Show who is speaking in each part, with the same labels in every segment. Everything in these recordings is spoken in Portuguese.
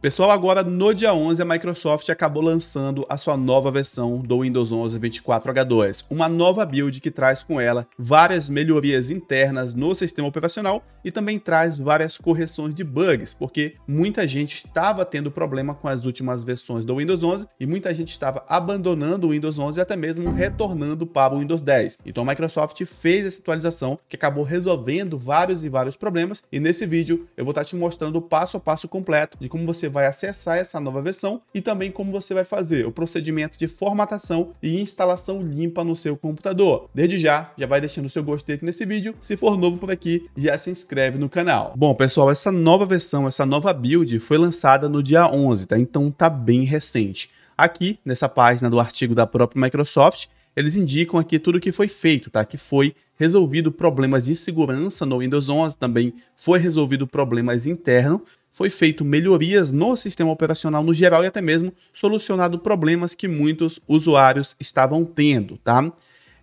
Speaker 1: Pessoal, agora no dia 11 a Microsoft acabou lançando a sua nova versão do Windows 11 24H2, uma nova build que traz com ela várias melhorias internas no sistema operacional e também traz várias correções de bugs, porque muita gente estava tendo problema com as últimas versões do Windows 11 e muita gente estava abandonando o Windows 11 e até mesmo retornando para o Windows 10. Então a Microsoft fez essa atualização que acabou resolvendo vários e vários problemas e nesse vídeo eu vou estar te mostrando o passo a passo completo de como você vai acessar essa nova versão e também como você vai fazer o procedimento de formatação e instalação limpa no seu computador. Desde já, já vai deixando o seu gostei aqui nesse vídeo. Se for novo por aqui, já se inscreve no canal. Bom, pessoal, essa nova versão, essa nova build foi lançada no dia 11, tá? Então tá bem recente. Aqui, nessa página do artigo da própria Microsoft, eles indicam aqui tudo o que foi feito, tá? Que foi resolvido problemas de segurança no Windows 11, também foi resolvido problemas internos foi feito melhorias no sistema operacional no geral e até mesmo solucionado problemas que muitos usuários estavam tendo, tá?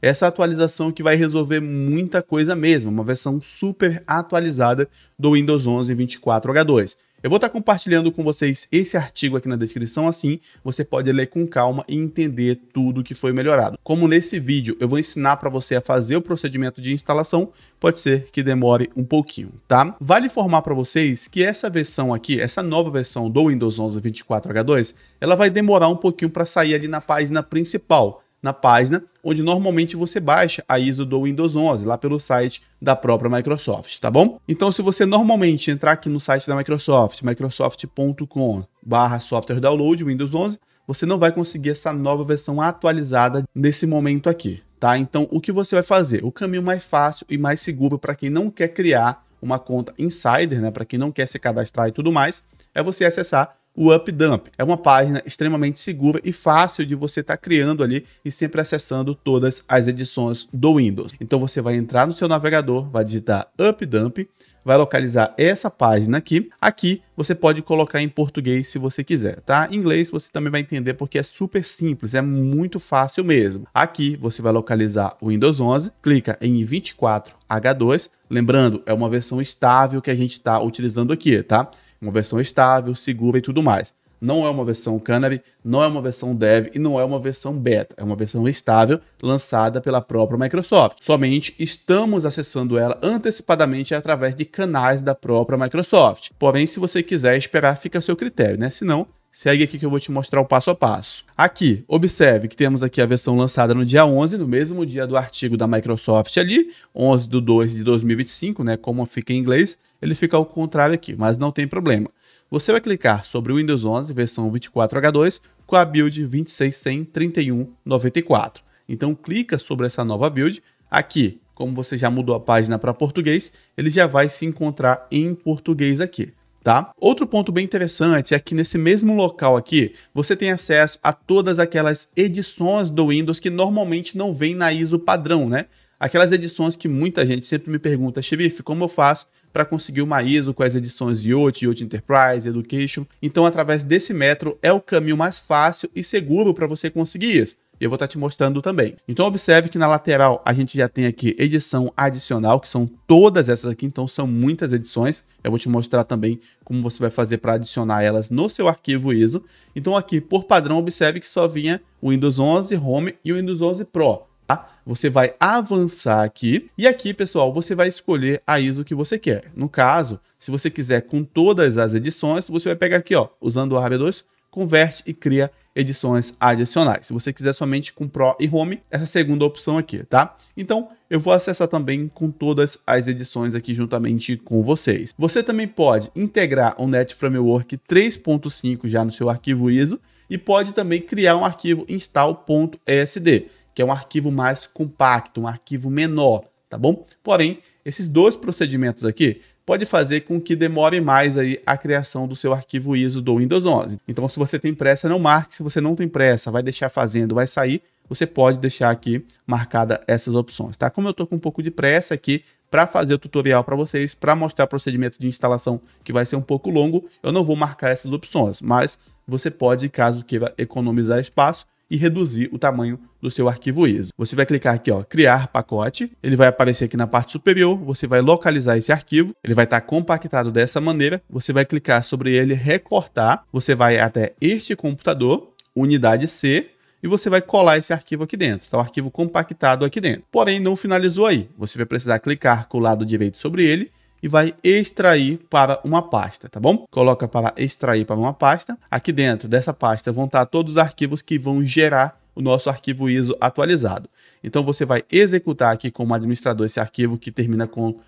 Speaker 1: Essa atualização que vai resolver muita coisa mesmo, uma versão super atualizada do Windows 11 24H2. Eu vou estar compartilhando com vocês esse artigo aqui na descrição, assim você pode ler com calma e entender tudo que foi melhorado. Como nesse vídeo eu vou ensinar para você a fazer o procedimento de instalação, pode ser que demore um pouquinho, tá? Vale informar para vocês que essa versão aqui, essa nova versão do Windows 11 24H2, ela vai demorar um pouquinho para sair ali na página principal na página onde normalmente você baixa a ISO do Windows 11, lá pelo site da própria Microsoft, tá bom? Então, se você normalmente entrar aqui no site da Microsoft, microsoft.com barra software download Windows 11, você não vai conseguir essa nova versão atualizada nesse momento aqui, tá? Então, o que você vai fazer? O caminho mais fácil e mais seguro para quem não quer criar uma conta insider, né, para quem não quer se cadastrar e tudo mais, é você acessar o UpDump. É uma página extremamente segura e fácil de você estar tá criando ali e sempre acessando todas as edições do Windows. Então você vai entrar no seu navegador, vai digitar UpDump, vai localizar essa página aqui. Aqui você pode colocar em português se você quiser, tá? Em inglês você também vai entender porque é super simples, é muito fácil mesmo. Aqui você vai localizar o Windows 11, clica em 24H2, lembrando, é uma versão estável que a gente está utilizando aqui, tá? Uma versão estável, segura e tudo mais. Não é uma versão Canary, não é uma versão dev e não é uma versão beta. É uma versão estável lançada pela própria Microsoft. Somente estamos acessando ela antecipadamente através de canais da própria Microsoft. Porém, se você quiser esperar, fica a seu critério, né? Se não, Segue aqui que eu vou te mostrar o passo a passo. Aqui, observe que temos aqui a versão lançada no dia 11, no mesmo dia do artigo da Microsoft ali, 11 de 2 de 2025, né? Como fica em inglês, ele fica ao contrário aqui, mas não tem problema. Você vai clicar sobre o Windows 11 versão 24H2 com a build 26103194. Então clica sobre essa nova build. Aqui, como você já mudou a página para português, ele já vai se encontrar em português aqui tá? Outro ponto bem interessante é que nesse mesmo local aqui, você tem acesso a todas aquelas edições do Windows que normalmente não vem na ISO padrão, né? Aquelas edições que muita gente sempre me pergunta, Xerife, como eu faço para conseguir uma ISO com as edições Yacht, Yacht Enterprise, Education? Então, através desse metro é o caminho mais fácil e seguro para você conseguir isso eu vou estar tá te mostrando também. Então observe que na lateral a gente já tem aqui edição adicional, que são todas essas aqui, então são muitas edições. Eu vou te mostrar também como você vai fazer para adicionar elas no seu arquivo ISO. Então aqui, por padrão, observe que só vinha o Windows 11 Home e o Windows 11 Pro. Tá? Você vai avançar aqui e aqui, pessoal, você vai escolher a ISO que você quer. No caso, se você quiser com todas as edições, você vai pegar aqui, ó, usando o AB2, converte e cria edições adicionais. Se você quiser somente com Pro e Home, essa é segunda opção aqui, tá? Então, eu vou acessar também com todas as edições aqui juntamente com vocês. Você também pode integrar o Net Framework 3.5 já no seu arquivo ISO e pode também criar um arquivo install.esd, que é um arquivo mais compacto, um arquivo menor, tá bom? Porém, esses dois procedimentos aqui pode fazer com que demore mais aí a criação do seu arquivo ISO do Windows 11. Então, se você tem pressa, não marque. Se você não tem pressa, vai deixar fazendo, vai sair, você pode deixar aqui marcada essas opções, tá? Como eu estou com um pouco de pressa aqui, para fazer o tutorial para vocês, para mostrar o procedimento de instalação que vai ser um pouco longo, eu não vou marcar essas opções, mas você pode, caso queira economizar espaço, e reduzir o tamanho do seu arquivo ISO. Você vai clicar aqui, ó, criar pacote, ele vai aparecer aqui na parte superior, você vai localizar esse arquivo, ele vai estar tá compactado dessa maneira, você vai clicar sobre ele, recortar, você vai até este computador, unidade C, e você vai colar esse arquivo aqui dentro, tá? O arquivo compactado aqui dentro. Porém, não finalizou aí. Você vai precisar clicar com o lado direito sobre ele e vai extrair para uma pasta, tá bom? Coloca para extrair para uma pasta. Aqui dentro dessa pasta vão estar todos os arquivos que vão gerar o nosso arquivo ISO atualizado. Então você vai executar aqui como administrador esse arquivo que termina com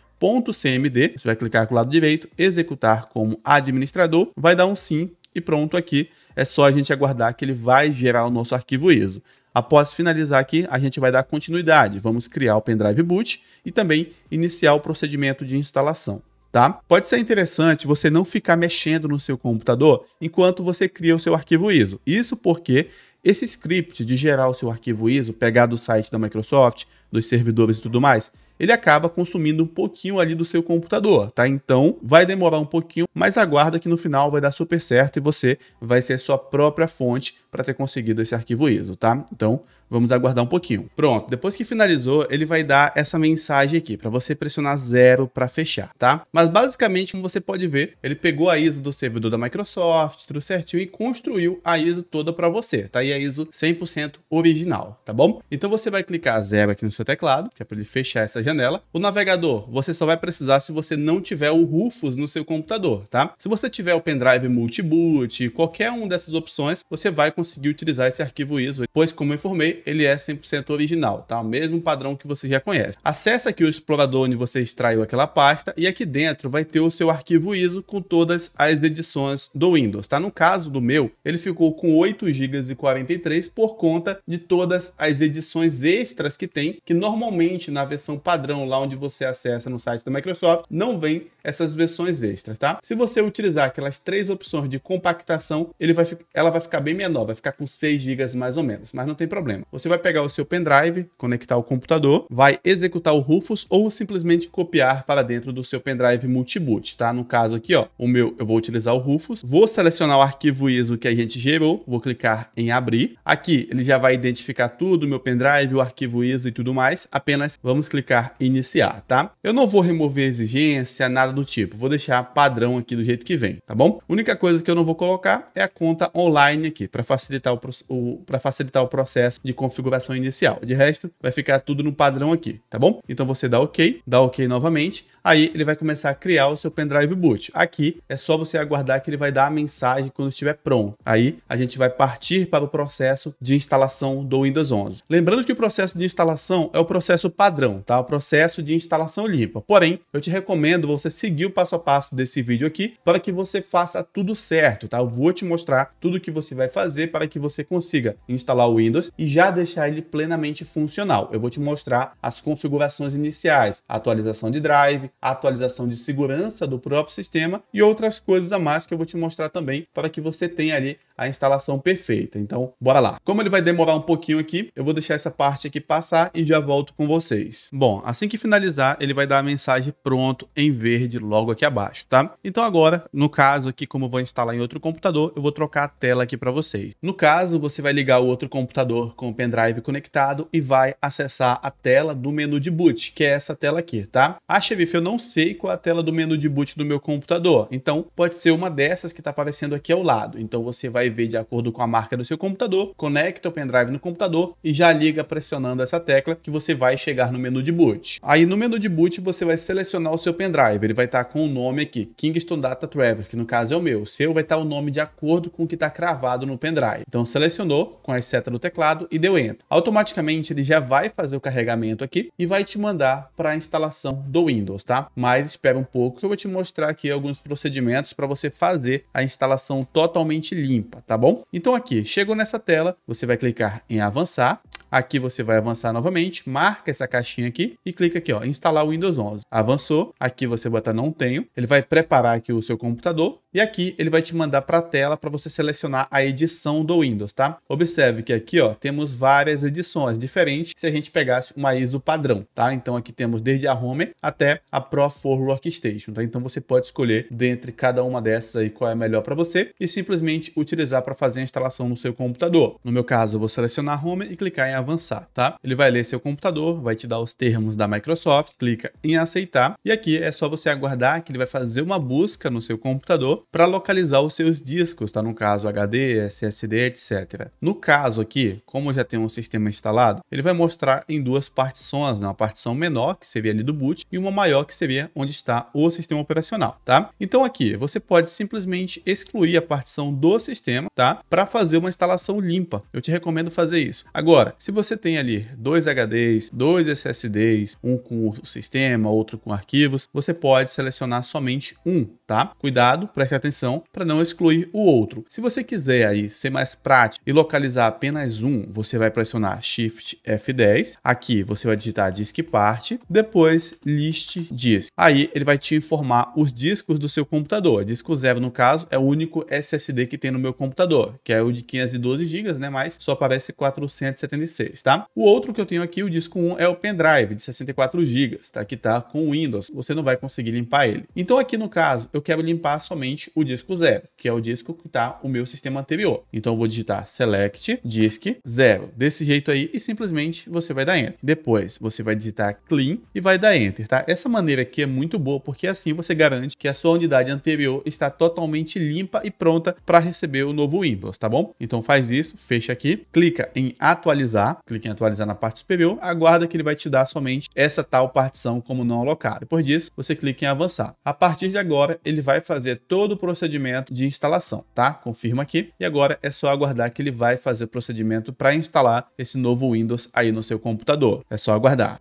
Speaker 1: .cmd, você vai clicar com o lado direito, executar como administrador, vai dar um sim e pronto aqui. É só a gente aguardar que ele vai gerar o nosso arquivo ISO. Após finalizar aqui, a gente vai dar continuidade. Vamos criar o pendrive boot e também iniciar o procedimento de instalação. Tá? Pode ser interessante você não ficar mexendo no seu computador enquanto você cria o seu arquivo ISO. Isso porque esse script de gerar o seu arquivo ISO, pegar do site da Microsoft, dos servidores e tudo mais, ele acaba consumindo um pouquinho ali do seu computador, tá? Então vai demorar um pouquinho, mas aguarda que no final vai dar super certo e você vai ser a sua própria fonte para ter conseguido esse arquivo ISO, tá? Então Vamos aguardar um pouquinho. Pronto, depois que finalizou, ele vai dar essa mensagem aqui para você pressionar zero para fechar, tá? Mas basicamente, como você pode ver, ele pegou a ISO do servidor da Microsoft, tudo certinho e construiu a ISO toda para você, tá? E a ISO 100% original, tá bom? Então você vai clicar zero aqui no seu teclado, que é para ele fechar essa janela. O navegador, você só vai precisar se você não tiver o Rufus no seu computador, tá? Se você tiver o pendrive multiboot, qualquer uma dessas opções, você vai conseguir utilizar esse arquivo ISO, pois como eu informei, ele é 100% original, tá? O mesmo padrão que você já conhece. Acesse aqui o explorador onde você extraiu aquela pasta e aqui dentro vai ter o seu arquivo ISO com todas as edições do Windows, tá? No caso do meu, ele ficou com 8 GB e 43 por conta de todas as edições extras que tem, que normalmente na versão padrão lá onde você acessa no site da Microsoft, não vem essas versões extras, tá? Se você utilizar aquelas três opções de compactação, ele vai, ela vai ficar bem menor, vai ficar com 6 GB mais ou menos, mas não tem problema. Você vai pegar o seu pendrive, conectar o computador, vai executar o Rufus ou simplesmente copiar para dentro do seu pendrive multiboot, tá? No caso aqui, ó, o meu, eu vou utilizar o Rufus, vou selecionar o arquivo ISO que a gente gerou, vou clicar em abrir. Aqui ele já vai identificar tudo, meu pendrive, o arquivo ISO e tudo mais. Apenas vamos clicar em iniciar, tá? Eu não vou remover exigência, nada do tipo. Vou deixar padrão aqui do jeito que vem, tá bom? Única coisa que eu não vou colocar é a conta online aqui, para facilitar o para facilitar o processo de configuração inicial. De resto, vai ficar tudo no padrão aqui, tá bom? Então você dá OK, dá OK novamente, aí ele vai começar a criar o seu pendrive boot. Aqui é só você aguardar que ele vai dar a mensagem quando estiver pronto. Aí a gente vai partir para o processo de instalação do Windows 11. Lembrando que o processo de instalação é o processo padrão, tá? O processo de instalação limpa. Porém, eu te recomendo você seguir o passo a passo desse vídeo aqui para que você faça tudo certo, tá? Eu vou te mostrar tudo que você vai fazer para que você consiga instalar o Windows e já já deixar ele plenamente funcional. Eu vou te mostrar as configurações iniciais, atualização de drive, atualização de segurança do próprio sistema e outras coisas a mais que eu vou te mostrar também para que você tenha ali a instalação perfeita. Então, bora lá. Como ele vai demorar um pouquinho aqui, eu vou deixar essa parte aqui passar e já volto com vocês. Bom, assim que finalizar, ele vai dar a mensagem pronto em verde logo aqui abaixo, tá? Então agora, no caso aqui, como eu vou instalar em outro computador, eu vou trocar a tela aqui para vocês. No caso, você vai ligar o outro computador com o pendrive conectado e vai acessar a tela do menu de boot, que é essa tela aqui, tá? Ah, chefe, eu não sei qual é a tela do menu de boot do meu computador, então pode ser uma dessas que está aparecendo aqui ao lado. Então você vai ver de acordo com a marca do seu computador, conecta o pendrive no computador e já liga pressionando essa tecla que você vai chegar no menu de boot. Aí no menu de boot você vai selecionar o seu pendrive, ele vai estar tá com o nome aqui, Kingston Data Travel, que no caso é o meu, o seu vai estar tá o nome de acordo com o que está cravado no pendrive. Então selecionou com a seta do teclado e deu enter. Automaticamente ele já vai fazer o carregamento aqui e vai te mandar para a instalação do Windows, tá? Mas espera um pouco que eu vou te mostrar aqui alguns procedimentos para você fazer a instalação totalmente limpa tá bom? Então aqui, chegou nessa tela, você vai clicar em avançar Aqui você vai avançar novamente, marca essa caixinha aqui e clica aqui, ó, instalar o Windows 11. Avançou, aqui você bota não tenho, ele vai preparar aqui o seu computador e aqui ele vai te mandar para a tela para você selecionar a edição do Windows, tá? Observe que aqui, ó, temos várias edições diferentes se a gente pegasse uma ISO padrão, tá? Então aqui temos desde a Home até a Pro 4 Workstation, tá? Então você pode escolher dentre cada uma dessas aí qual é melhor para você e simplesmente utilizar para fazer a instalação no seu computador. No meu caso, eu vou selecionar Home e clicar em avançar, tá? Ele vai ler seu computador, vai te dar os termos da Microsoft, clica em aceitar e aqui é só você aguardar que ele vai fazer uma busca no seu computador para localizar os seus discos, tá? No caso HD, SSD, etc. No caso aqui, como já tem um sistema instalado, ele vai mostrar em duas partições, né? uma partição menor que seria ali do boot e uma maior que seria onde está o sistema operacional, tá? Então aqui você pode simplesmente excluir a partição do sistema, tá? Para fazer uma instalação limpa. Eu te recomendo fazer isso. Agora, se se você tem ali dois HDs, dois SSDs, um com o sistema, outro com arquivos, você pode selecionar somente um, tá? Cuidado, preste atenção para não excluir o outro. Se você quiser aí ser mais prático e localizar apenas um, você vai pressionar Shift F10. Aqui você vai digitar Disk Part, depois List Disk. Aí ele vai te informar os discos do seu computador. Disco zero, no caso, é o único SSD que tem no meu computador, que é o de 512 GB, né? Mas só aparece 475 vocês, tá? O outro que eu tenho aqui, o disco 1, é o pendrive de 64 GB, tá? Que tá com Windows, você não vai conseguir limpar ele. Então aqui no caso, eu quero limpar somente o disco 0, que é o disco que tá o meu sistema anterior. Então eu vou digitar select disk 0, desse jeito aí, e simplesmente você vai dar enter. Depois você vai digitar clean e vai dar enter, tá? Essa maneira aqui é muito boa, porque assim você garante que a sua unidade anterior está totalmente limpa e pronta para receber o novo Windows, tá bom? Então faz isso, fecha aqui, clica em atualizar, clique em atualizar na parte superior, aguarda que ele vai te dar somente essa tal partição como não alocada. Depois disso, você clica em avançar. A partir de agora, ele vai fazer todo o procedimento de instalação, tá? Confirma aqui. E agora é só aguardar que ele vai fazer o procedimento para instalar esse novo Windows aí no seu computador. É só aguardar.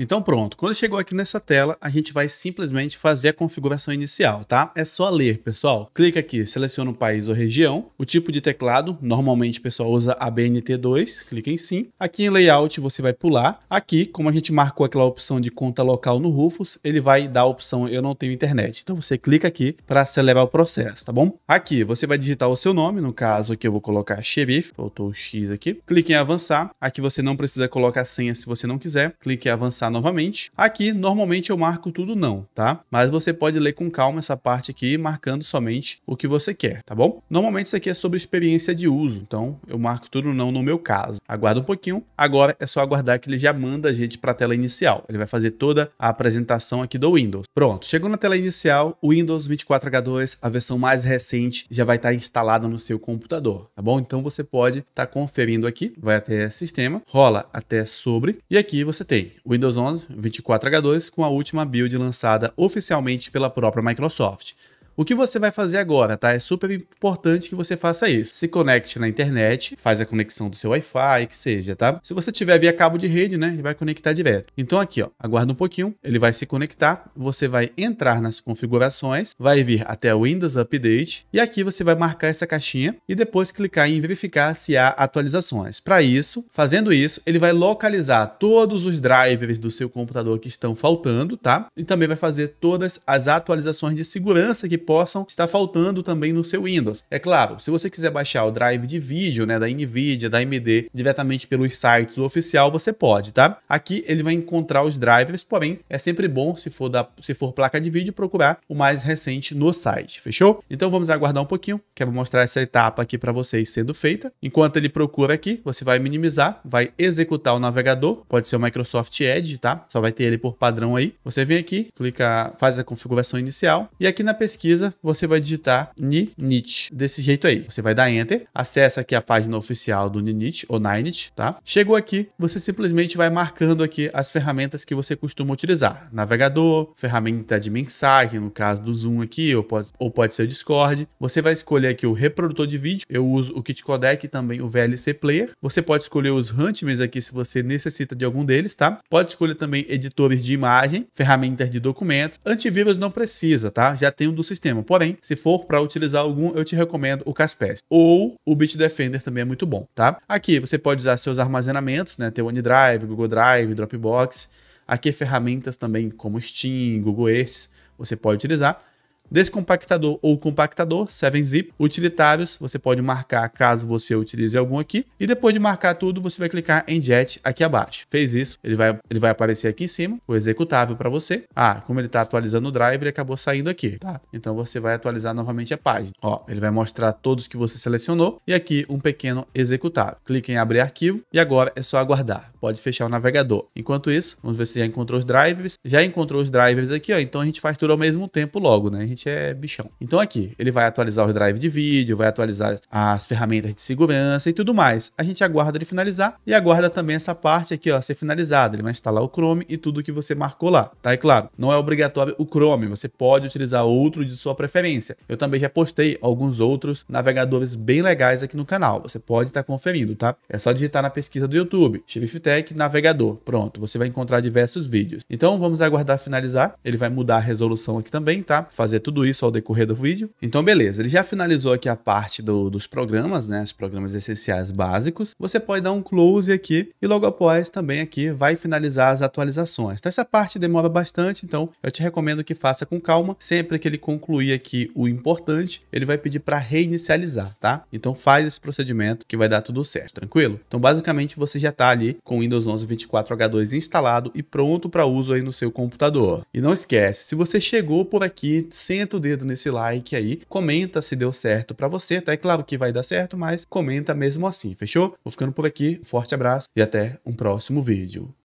Speaker 1: Então pronto, quando chegou aqui nessa tela, a gente vai simplesmente fazer a configuração inicial, tá? É só ler, pessoal. Clica aqui, seleciona o país ou região, o tipo de teclado, normalmente o pessoal usa ABNT2, clica em sim. Aqui em layout você vai pular. Aqui, como a gente marcou aquela opção de conta local no Rufus, ele vai dar a opção eu não tenho internet. Então você clica aqui para acelerar o processo, tá bom? Aqui você vai digitar o seu nome, no caso aqui eu vou colocar xerife, faltou o X aqui. Clique em avançar. Aqui você não precisa colocar senha se você não quiser. Clique em avançar editar novamente. Aqui, normalmente eu marco tudo não, tá? Mas você pode ler com calma essa parte aqui, marcando somente o que você quer, tá bom? Normalmente isso aqui é sobre experiência de uso, então eu marco tudo não no meu caso. Aguarda um pouquinho, agora é só aguardar que ele já manda a gente para a tela inicial. Ele vai fazer toda a apresentação aqui do Windows. Pronto, chegou na tela inicial, o Windows 24H2, a versão mais recente, já vai estar tá instalado no seu computador, tá bom? Então você pode estar tá conferindo aqui, vai até sistema, rola até sobre, e aqui você tem Windows 11 24H2 com a última build lançada oficialmente pela própria Microsoft. O que você vai fazer agora, tá? É super importante que você faça isso. Se conecte na internet, faz a conexão do seu Wi-Fi, que seja, tá? Se você tiver via cabo de rede, né, vai conectar direto. Então aqui, ó, aguarda um pouquinho, ele vai se conectar, você vai entrar nas configurações, vai vir até Windows Update e aqui você vai marcar essa caixinha e depois clicar em verificar se há atualizações. Para isso, fazendo isso, ele vai localizar todos os drivers do seu computador que estão faltando, tá? E também vai fazer todas as atualizações de segurança que possam estar faltando também no seu Windows. É claro, se você quiser baixar o drive de vídeo, né, da NVIDIA, da AMD, diretamente pelos sites oficial, você pode, tá? Aqui ele vai encontrar os drivers, porém, é sempre bom, se for, da, se for placa de vídeo, procurar o mais recente no site, fechou? Então vamos aguardar um pouquinho, vou mostrar essa etapa aqui para vocês sendo feita. Enquanto ele procura aqui, você vai minimizar, vai executar o navegador, pode ser o Microsoft Edge, tá? Só vai ter ele por padrão aí. Você vem aqui, clica, faz a configuração inicial e aqui na pesquisa pesquisa, você vai digitar Ninit, desse jeito aí. Você vai dar Enter, acessa aqui a página oficial do Ninit, ou Ninit, tá? Chegou aqui, você simplesmente vai marcando aqui as ferramentas que você costuma utilizar. Navegador, ferramenta de mensagem, no caso do Zoom aqui, ou pode, ou pode ser o Discord. Você vai escolher aqui o reprodutor de vídeo, eu uso o Codec e também o VLC Player. Você pode escolher os Huntmans aqui se você necessita de algum deles, tá? Pode escolher também editores de imagem, ferramentas de documento. Antivírus não precisa, tá? Já tem um do sistema sistema. Porém, se for para utilizar algum, eu te recomendo o Caspass. Ou o Bitdefender também é muito bom, tá? Aqui você pode usar seus armazenamentos, né? Ter OneDrive, Google Drive, Dropbox. Aqui ferramentas também como Steam, Google Earth, você pode utilizar. Descompactador ou compactador, 7-zip. Utilitários, você pode marcar caso você utilize algum aqui. E depois de marcar tudo, você vai clicar em Jet aqui abaixo. Fez isso, ele vai, ele vai aparecer aqui em cima, o executável para você. Ah, como ele está atualizando o driver, ele acabou saindo aqui, tá? Então você vai atualizar novamente a página. Ó, ele vai mostrar todos que você selecionou e aqui um pequeno executável. Clique em abrir arquivo e agora é só aguardar. Pode fechar o navegador. Enquanto isso, vamos ver se já encontrou os drivers. Já encontrou os drivers aqui, ó. Então a gente faz tudo ao mesmo tempo logo, né? A gente gente é bichão. Então aqui, ele vai atualizar os drives de vídeo, vai atualizar as ferramentas de segurança e tudo mais. A gente aguarda ele finalizar e aguarda também essa parte aqui, ó, ser finalizada. Ele vai instalar o Chrome e tudo que você marcou lá, tá? E claro, não é obrigatório o Chrome, você pode utilizar outro de sua preferência. Eu também já postei alguns outros navegadores bem legais aqui no canal, você pode estar tá conferindo, tá? É só digitar na pesquisa do YouTube, Xerife Tech Navegador, pronto, você vai encontrar diversos vídeos. Então vamos aguardar finalizar, ele vai mudar a resolução aqui também, tá? Fazer tudo tudo isso ao decorrer do vídeo. Então, beleza, ele já finalizou aqui a parte do, dos programas, né? Os programas essenciais básicos. Você pode dar um close aqui e logo após também aqui vai finalizar as atualizações. Então, essa parte demora bastante, então eu te recomendo que faça com calma. Sempre que ele concluir aqui o importante, ele vai pedir para reinicializar, tá? Então faz esse procedimento que vai dar tudo certo, tranquilo? Então basicamente você já está ali com o Windows 11 24H2 instalado e pronto para uso aí no seu computador. E não esquece, se você chegou por aqui sem Senta o dedo nesse like aí, comenta se deu certo para você, tá? É claro que vai dar certo, mas comenta mesmo assim, fechou? Vou ficando por aqui, forte abraço e até um próximo vídeo.